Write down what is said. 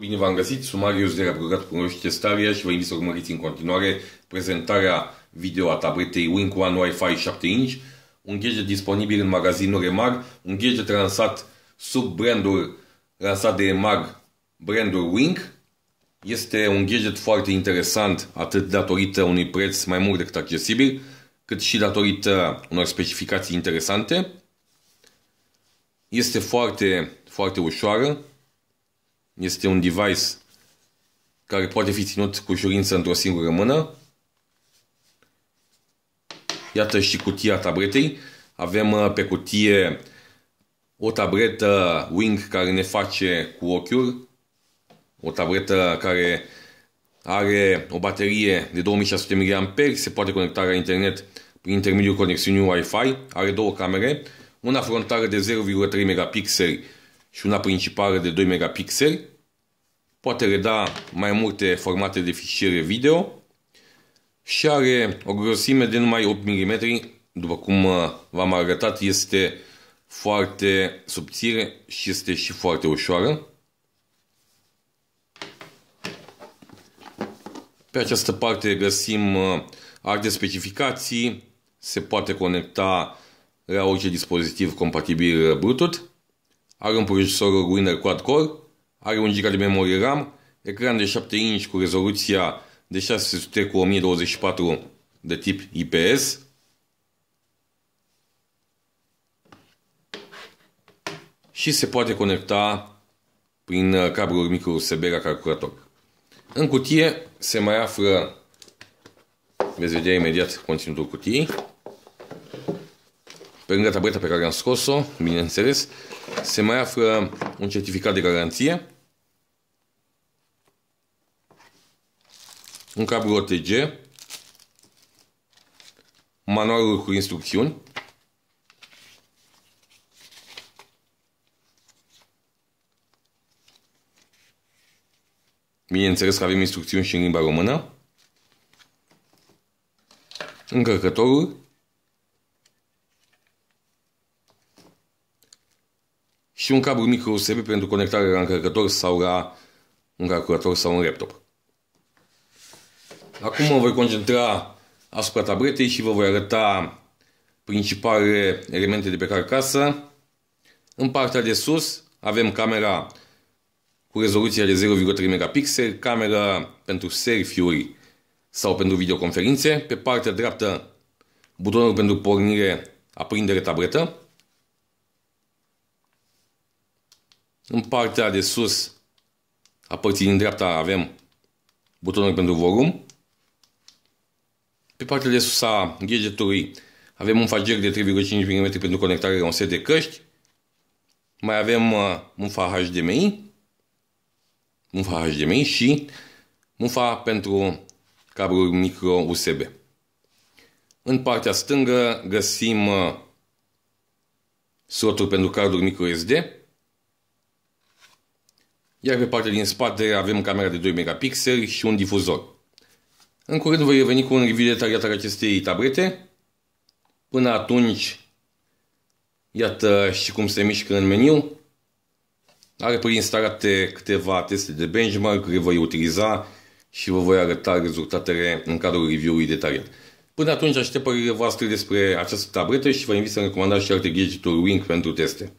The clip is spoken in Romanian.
Bine v-am găsit, Marius de Abrogat cunoaște starea și vă invit să urmăriți în continuare prezentarea video a tabletei Wink One Wi-Fi 7 inch, un gadget disponibil în magazinul Remag, un gadget lansat sub brandul lansat de Remag, brandul Wink. Este un gadget foarte interesant, atât datorită unui preț mai mult decât accesibil, cât și datorită unor specificații interesante. Este foarte, foarte ușoară, este un device care poate fi ținut cu ușurință într-o singură mână. Iată și cutia tabletei. Avem uh, pe cutie o tabletă Wing care ne face cu ochiul, o tabletă care are o baterie de 2600 mAh, se poate conecta la internet prin intermediul conexiunii Wi-Fi, are două camere, una frontală de 0,3 megapixeli și una principală de 2 megapixeli. Poate reda mai multe formate de fișiere video și are o grosime de numai 8 mm, după cum uh, v-am arătat, este foarte subțire și este și foarte ușoară. Pe această parte găsim uh, alte specificații, se poate conecta la orice dispozitiv compatibil Bluetooth are un procesor Winner quad-core, are 1 GB de memorie RAM, ecran de 7 inch cu rezoluția de 600 cu 1024 de tip IPS, și se poate conecta prin uh, cablul micro USB la calculator. În cutie se mai află, veți vedea imediat conținutul cutiei, pe lângă tableta pe care am scos-o, bineînțeles, se mai află un certificat de garanție, un cablu OTG, manualul cu instrucțiuni, Bineînțeles că avem instrucțiuni și în limba română. Încărcătorul și un cablu micro USB pentru conectare la încărcător sau la un calculator sau un laptop. Acum mă voi concentra asupra tabletei și vă voi arăta principalele elemente de pe carcasă. În partea de sus avem camera cu rezoluția de 0,3 megapixel, camera pentru selfie-uri sau pentru videoconferințe. Pe partea dreaptă, butonul pentru pornire, aprindere tabletă. În partea de sus a părții din dreapta avem butonul pentru volum. Pe partea de sus a gadgetului avem un fager de 3,5 mm pentru conectare la un set de căști. Mai avem uh, mufa HDMI, mufa HDMI și mufa pentru cablul micro USB. În partea stângă găsim uh, slotul pentru carduri micro SD, iar pe partea din spate avem camera de 2 megapixeli și un difuzor. În curând voi reveni cu un review detaliat al acestei tablete. Până atunci, iată și cum se mișcă în meniu. Are preinstalate câteva teste de benchmark, le voi utiliza și vă voi arăta rezultatele în cadrul review-ului detaliat. Până atunci aștept părerea voastră despre această tabletă și vă invit să recomandați și alte uri Wink pentru teste.